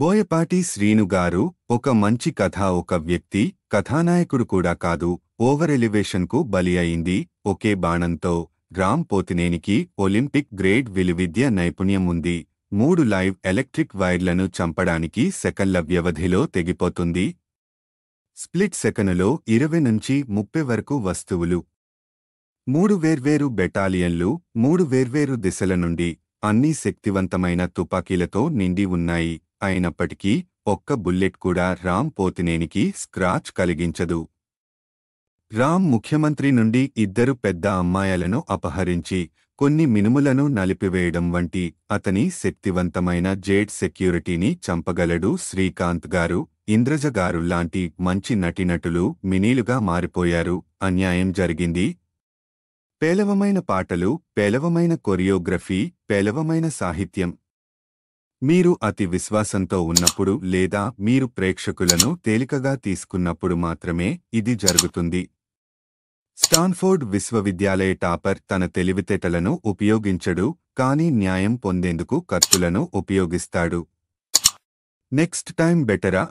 బోయపాటి శ్రీనుగారు ఒక మంచి కథ ఒక వ్యక్తి కథానాయకుడు కూడా కాదు ఓవర్ ఎలివేషన్కు బలి అయింది ఒకే బాణంతో రామ్ పోతినేనికి ఒలింపిక్ గ్రేడ్ విలువిద్య నైపుణ్యం ఉంది మూడు లైవ్ ఎలక్ట్రిక్ వైర్లను చంపడానికి సెకన్ల వ్యవధిలో తెగిపోతుంది స్ప్లిట్ సెకనులో ఇరవై నుంచి ముప్పై వరకు వస్తువులు మూడు వేర్వేరు బెటాలియన్లు మూడు వేర్వేరు దిశల నుండి అన్ని శక్తివంతమైన తుపాకీలతో నిండి ఉన్నాయి అయినప్పటికీ ఒక్క బుల్లెట్ కూడా రామ్ పోతినేనికి స్క్రాచ్ కలిగించదు రామ్ ముఖ్యమంత్రి నుండి ఇద్దరు పెద్ద అమ్మాయిలను అపహరించి కొన్ని మినుములను నలిపివేయడం వంటి అతని శక్తివంతమైన జేడ్ సెక్యూరిటీని చంపగలడు శ్రీకాంత్ గారు ఇంద్రజ గారు లాంటి మంచి నటినటులు మినీలుగా మారిపోయారు అన్యాయం జరిగింది పేలవమైన పాటలు పేలవమైన కొరియోగ్రఫీ పేలవమైన సాహిత్యం మీరు అతి విశ్వాసంతో ఉన్నప్పుడు లేదా మీరు ప్రేక్షకులను తేలికగా తీసుకున్నప్పుడు మాత్రమే ఇది జరుగుతుంది స్టాన్ఫోర్డ్ విశ్వవిద్యాలయ టాపర్ తన తెలివితేటలను ఉపయోగించడు కానీ న్యాయం పొందేందుకు ఖర్చులను ఉపయోగిస్తాడు నెక్స్ట్ టైం బెటరా